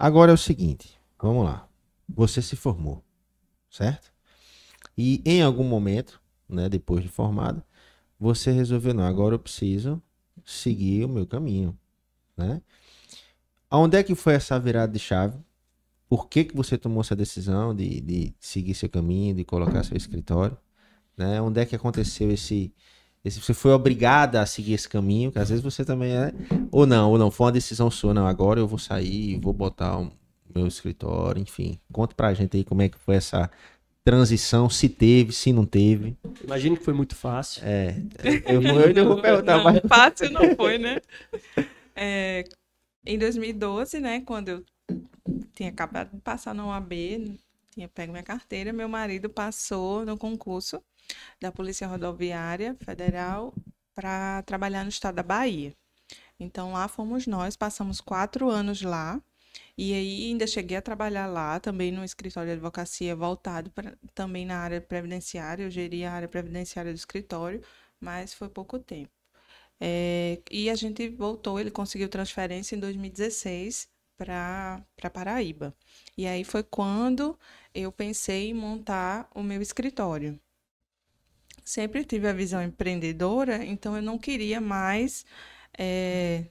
Agora é o seguinte, vamos lá. Você se formou, certo? E em algum momento, né, depois de formada, você resolveu, não, agora eu preciso seguir o meu caminho, né? Onde é que foi essa virada de chave? Por que, que você tomou essa decisão de, de seguir seu caminho, de colocar seu escritório? Né? Onde é que aconteceu esse, se você foi obrigada a seguir esse caminho, que às vezes você também é, ou não, ou não, foi uma decisão sua, não, agora eu vou sair e vou botar o meu escritório, enfim. Conta pra gente aí como é que foi essa transição, se teve, se não teve. Imagino que foi muito fácil. É, eu, eu não vou perguntar não, mais. Fácil não foi, né? É, em 2012, né, quando eu tinha acabado de passar na UAB, tinha pego minha carteira. Meu marido passou no concurso da Polícia Rodoviária Federal para trabalhar no estado da Bahia. Então lá fomos nós, passamos quatro anos lá. E aí ainda cheguei a trabalhar lá também no escritório de advocacia voltado pra, também na área previdenciária. Eu geria a área previdenciária do escritório, mas foi pouco tempo. É, e a gente voltou, ele conseguiu transferência em 2016 para Paraíba. E aí foi quando eu pensei em montar o meu escritório. Sempre tive a visão empreendedora, então eu não queria mais é,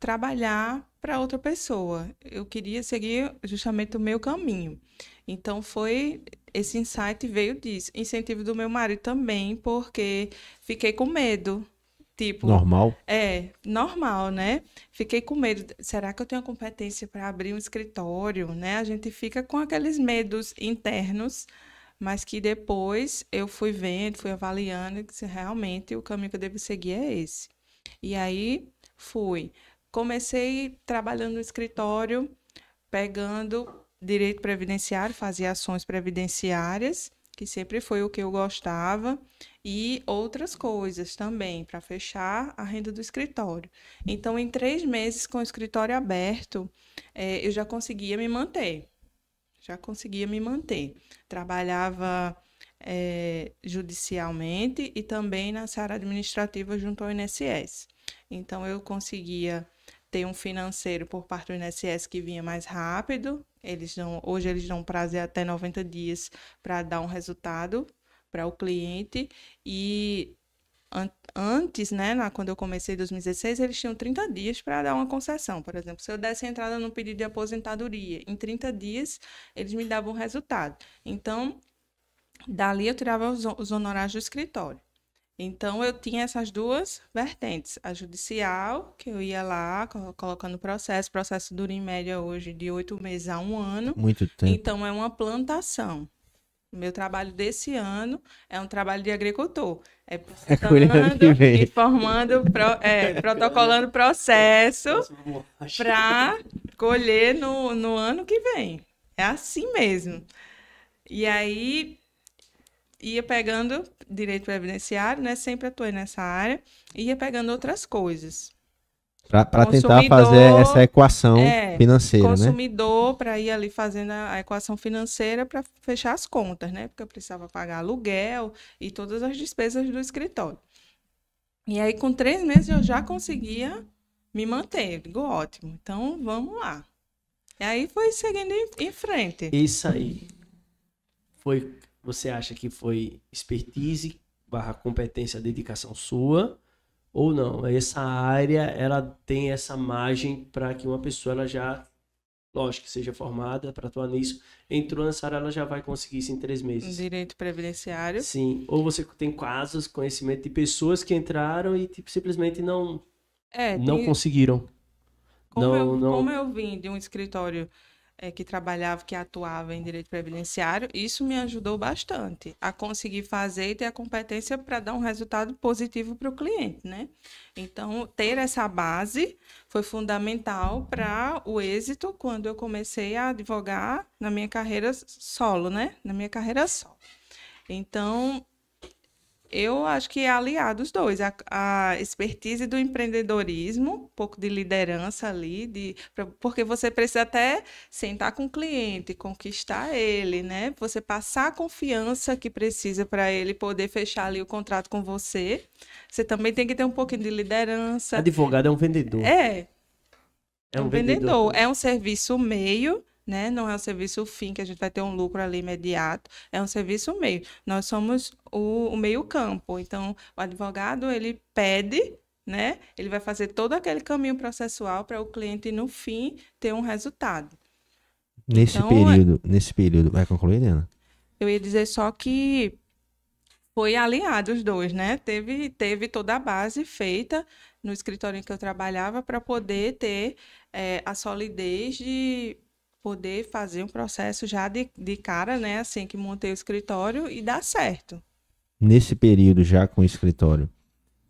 trabalhar para outra pessoa. Eu queria seguir justamente o meu caminho. Então foi esse insight veio disso, incentivo do meu marido também, porque fiquei com medo Tipo, normal? É, normal, né? Fiquei com medo. Será que eu tenho a competência para abrir um escritório, né? A gente fica com aqueles medos internos, mas que depois eu fui vendo, fui avaliando que realmente o caminho que eu devo seguir é esse. E aí fui. Comecei trabalhando no escritório, pegando direito previdenciário, fazia ações previdenciárias que sempre foi o que eu gostava, e outras coisas também, para fechar a renda do escritório. Então, em três meses com o escritório aberto, é, eu já conseguia me manter. Já conseguia me manter. Trabalhava é, judicialmente e também na área administrativa junto ao INSS. Então, eu conseguia ter um financeiro por parte do INSS que vinha mais rápido, eles dão, hoje eles dão prazo até 90 dias para dar um resultado para o cliente e an antes, né, na, quando eu comecei em 2016, eles tinham 30 dias para dar uma concessão. Por exemplo, se eu desse entrada no pedido de aposentadoria, em 30 dias eles me davam um resultado. Então, dali eu tirava os, os honorários do escritório. Então eu tinha essas duas vertentes, a judicial, que eu ia lá colocando processo, processo dura em média hoje de oito meses a um ano. Muito tempo. Então é uma plantação. Meu trabalho desse ano é um trabalho de agricultor. É plantando, é informando, pro, é, protocolando processo para colher no, no ano que vem. É assim mesmo. E aí ia pegando direito previdenciário, né? Sempre atuei nessa área, ia pegando outras coisas. Para tentar fazer essa equação é, financeira, consumidor, né? Consumidor, para ir ali fazendo a equação financeira para fechar as contas, né? Porque eu precisava pagar aluguel e todas as despesas do escritório. E aí, com três meses, eu já conseguia me manter. Digo, ótimo, então vamos lá. E aí foi seguindo em frente. Isso aí. Foi você acha que foi expertise barra competência, dedicação sua ou não? Essa área ela tem essa margem para que uma pessoa ela já, lógico, seja formada para atuar nisso, entrou nessa área ela já vai conseguir isso em três meses. Direito previdenciário. Sim. Ou você tem casos, conhecimento de pessoas que entraram e tipo, simplesmente não é, não conseguiram. Como, não, eu, não... como eu vim de um escritório é, que trabalhava, que atuava em direito previdenciário, isso me ajudou bastante a conseguir fazer e ter a competência para dar um resultado positivo para o cliente, né? Então, ter essa base foi fundamental para o êxito quando eu comecei a advogar na minha carreira solo, né? Na minha carreira solo. Então, eu acho que é aliado os dois, a, a expertise do empreendedorismo, um pouco de liderança ali, de, porque você precisa até sentar com o cliente, conquistar ele, né? Você passar a confiança que precisa para ele poder fechar ali o contrato com você. Você também tem que ter um pouquinho de liderança. Advogado é um vendedor. É. É, é um, um vendedor. vendedor. É um serviço meio né? Não é um serviço fim, que a gente vai ter um lucro ali imediato, é um serviço meio. Nós somos o, o meio campo, então o advogado, ele pede, né? Ele vai fazer todo aquele caminho processual para o cliente, no fim, ter um resultado. Nesse então, é período, é... nesse período, vai concluir, Helena? Eu ia dizer só que foi alinhado os dois, né? Teve, teve toda a base feita no escritório em que eu trabalhava para poder ter é, a solidez de poder fazer um processo já de, de cara, né? Assim que montei o escritório e dar certo. Nesse período já com o escritório,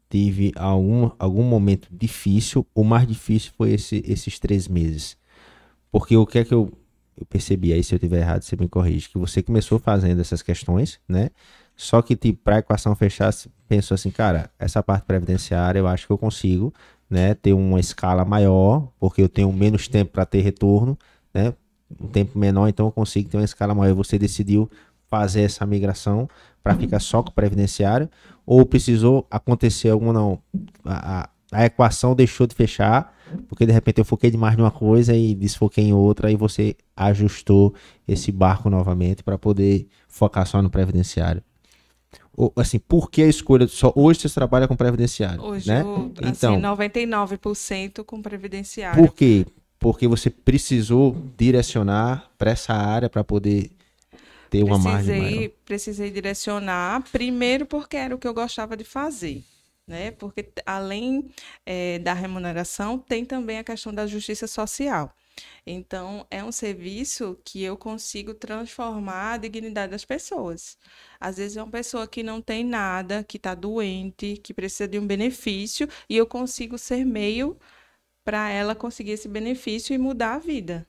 teve algum, algum momento difícil? O mais difícil foi esse, esses três meses. Porque o que é que eu, eu percebi? Aí se eu tiver errado, você me corrige. Que você começou fazendo essas questões, né? Só que tipo, para a equação fechar, pensou assim, cara, essa parte previdenciária eu acho que eu consigo, né? Ter uma escala maior, porque eu tenho menos tempo para ter retorno, né? um tempo menor, então eu consigo ter uma escala maior. Você decidiu fazer essa migração para ficar só com o previdenciário, ou precisou acontecer alguma não? A, a equação deixou de fechar, porque de repente eu foquei demais numa coisa e desfoquei em outra, e você ajustou esse barco novamente para poder focar só no previdenciário. assim, por que a escolha só hoje você trabalha com previdenciário? Hoje, né? eu, assim, então, 99% com previdenciário. Por quê? porque você precisou direcionar para essa área para poder ter uma precisei, margem maior? Precisei direcionar, primeiro porque era o que eu gostava de fazer. Né? Porque além é, da remuneração, tem também a questão da justiça social. Então, é um serviço que eu consigo transformar a dignidade das pessoas. Às vezes, é uma pessoa que não tem nada, que está doente, que precisa de um benefício, e eu consigo ser meio para ela conseguir esse benefício e mudar a vida.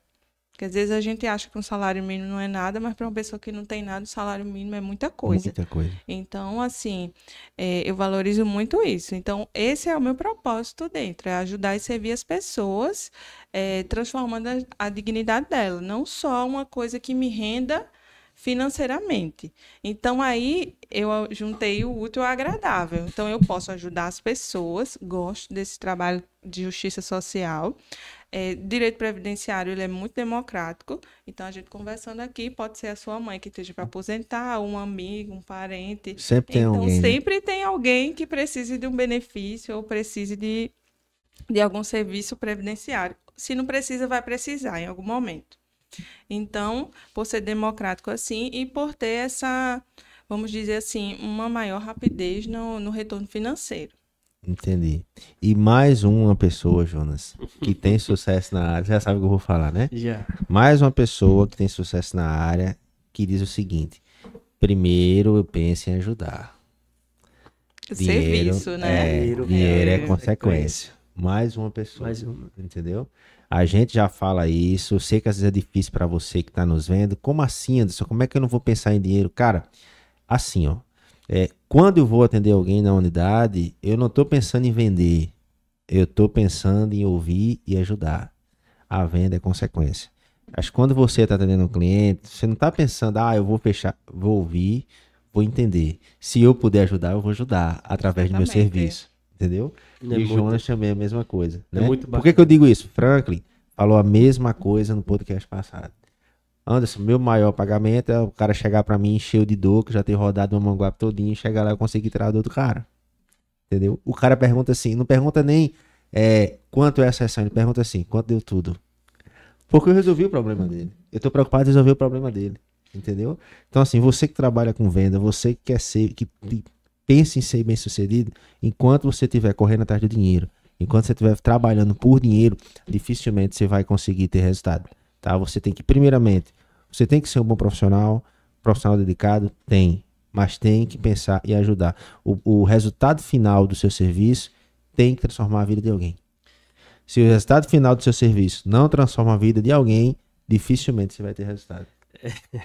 Porque às vezes a gente acha que um salário mínimo não é nada, mas para uma pessoa que não tem nada, o salário mínimo é muita coisa. Muita coisa. Então, assim, é, eu valorizo muito isso. Então, esse é o meu propósito dentro, é ajudar e servir as pessoas, é, transformando a, a dignidade dela. Não só uma coisa que me renda financeiramente. Então aí eu juntei o útil ao agradável. Então eu posso ajudar as pessoas, gosto desse trabalho de justiça social. É, direito previdenciário ele é muito democrático, então a gente conversando aqui pode ser a sua mãe que esteja para aposentar, um amigo, um parente. Sempre tem então, alguém. Né? sempre tem alguém que precise de um benefício ou precise de, de algum serviço previdenciário. Se não precisa, vai precisar em algum momento. Então, por ser democrático assim e por ter essa, vamos dizer assim, uma maior rapidez no, no retorno financeiro. Entendi. E mais uma pessoa, Jonas, que tem sucesso na área. Já sabe o que eu vou falar, né? Já. Yeah. Mais uma pessoa que tem sucesso na área que diz o seguinte: primeiro eu penso em ajudar. Dinheiro, Serviço, né? É, dinheiro é, é, consequência. Mais uma pessoa. Mais uma. Entendeu? A gente já fala isso, sei que às vezes é difícil para você que está nos vendo. Como assim, Anderson? Como é que eu não vou pensar em dinheiro? Cara, assim, ó. É, quando eu vou atender alguém na unidade, eu não estou pensando em vender. Eu estou pensando em ouvir e ajudar. A venda é consequência. Acho que quando você está atendendo um cliente, você não está pensando, ah, eu vou fechar, vou ouvir, vou entender. Se eu puder ajudar, eu vou ajudar através Exatamente. do meu serviço entendeu? É e muito... Jonas também é a mesma coisa. É né? É muito Por que, que eu digo isso? Franklin falou a mesma coisa no podcast passado. Anderson, meu maior pagamento é o cara chegar para mim cheio de dor, que já tem rodado uma manguape todinha, chegar lá e conseguir tirar a dor do cara. Entendeu? O cara pergunta assim, não pergunta nem é, quanto é a sessão, ele pergunta assim, quanto deu tudo? Porque eu resolvi o problema dele. Eu tô preocupado em resolver o problema dele. Entendeu? Então, assim, você que trabalha com venda, você que quer ser, que, que pense em ser bem sucedido, enquanto você estiver correndo atrás de dinheiro, enquanto você estiver trabalhando por dinheiro, dificilmente você vai conseguir ter resultado. Tá? Você tem que, primeiramente, você tem que ser um bom profissional, profissional dedicado, tem. Mas tem que pensar e ajudar. O, o resultado final do seu serviço tem que transformar a vida de alguém. Se o resultado final do seu serviço não transforma a vida de alguém, dificilmente você vai ter resultado.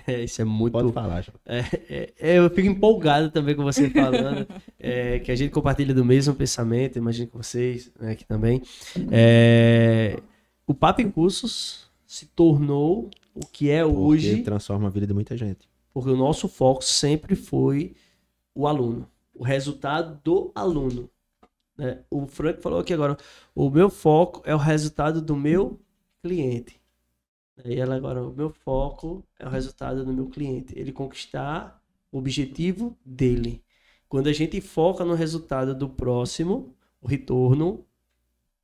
É, isso é muito. Pode falar, é, é, é, Eu fico empolgado também com você falando, é, que a gente compartilha do mesmo pensamento, imagino que vocês né, aqui também. Uhum. É, o Papo em Cursos se tornou o que é Porque hoje. transforma a vida de muita gente. Porque o nosso foco sempre foi o aluno, o resultado do aluno. Né? O Frank falou aqui agora: o meu foco é o resultado do meu cliente. E ela agora, o meu foco é o resultado do meu cliente, ele conquistar o objetivo dele. Quando a gente foca no resultado do próximo, o retorno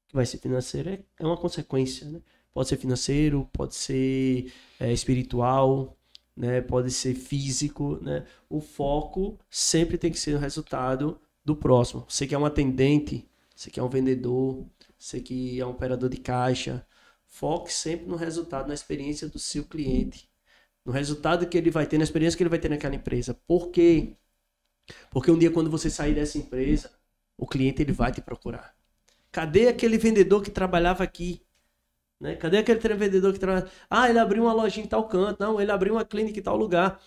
que vai ser financeiro é, é uma consequência, né? Pode ser financeiro, pode ser é, espiritual, né? Pode ser físico, né? O foco sempre tem que ser o resultado do próximo. Você que é um atendente, você que é um vendedor, você que é um operador de caixa, Foque sempre no resultado, na experiência do seu cliente. No resultado que ele vai ter, na experiência que ele vai ter naquela empresa. Por quê? Porque um dia quando você sair dessa empresa, o cliente ele vai te procurar. Cadê aquele vendedor que trabalhava aqui? Né? Cadê aquele vendedor que trabalha? Ah, ele abriu uma lojinha em tal canto. Não, ele abriu uma clínica em tal lugar.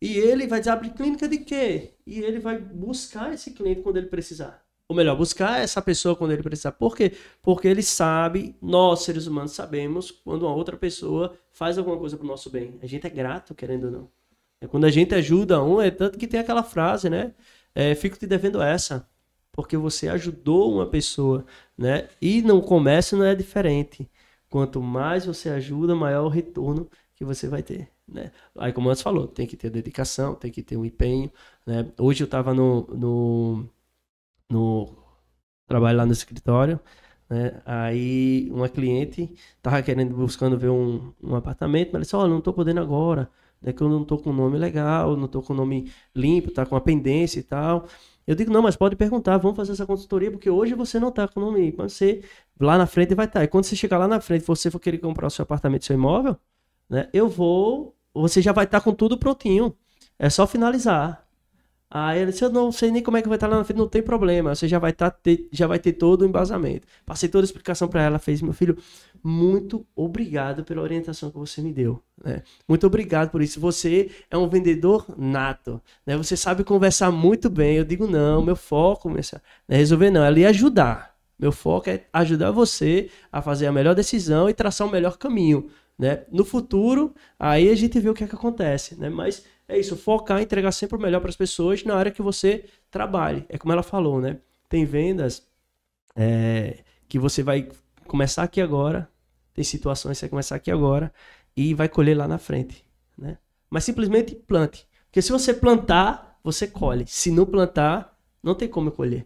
E ele vai dizer, abre clínica de quê? E ele vai buscar esse cliente quando ele precisar ou melhor, buscar essa pessoa quando ele precisar. Por quê? Porque ele sabe, nós seres humanos sabemos quando uma outra pessoa faz alguma coisa pro nosso bem. A gente é grato, querendo ou não. É quando a gente ajuda um, é tanto que tem aquela frase, né? É, fico te devendo essa, porque você ajudou uma pessoa, né? E no comércio não é diferente. Quanto mais você ajuda, maior o retorno que você vai ter. Né? Aí, como antes falou, tem que ter dedicação, tem que ter um empenho. Né? Hoje eu estava no, no no trabalho lá no escritório. Né? Aí uma cliente tava querendo, buscando ver um, um apartamento, mas ela disse, olha, não estou podendo agora, é que eu não estou com o nome legal, não estou com o nome limpo, tá com a pendência e tal. Eu digo, não, mas pode perguntar, vamos fazer essa consultoria, porque hoje você não está com o nome, mas você lá na frente vai estar. Tá. E quando você chegar lá na frente, você for querer comprar o seu apartamento, seu imóvel, né? Eu vou, você já vai estar tá com tudo prontinho. É só finalizar. Aí ele disse, eu não sei nem como é que vai estar lá na frente, não tem problema, você já vai, estar, tá ter, já vai ter todo o embasamento. Passei toda a explicação para ela, fez, meu filho, muito obrigado pela orientação que você me deu. Né? Muito obrigado por isso. Você é um vendedor nato, né? você sabe conversar muito bem. Eu digo, não, meu foco é resolver não, é lhe ajudar. Meu foco é ajudar você a fazer a melhor decisão e traçar o melhor caminho. Né? No futuro, aí a gente vê o que, é que acontece, né? mas é isso, focar em entregar sempre o melhor para as pessoas na área que você trabalhe. É como ela falou, né? Tem vendas é, que você vai começar aqui agora, tem situações que você vai começar aqui agora e vai colher lá na frente, né? Mas simplesmente plante. Porque se você plantar, você colhe. Se não plantar, não tem como colher.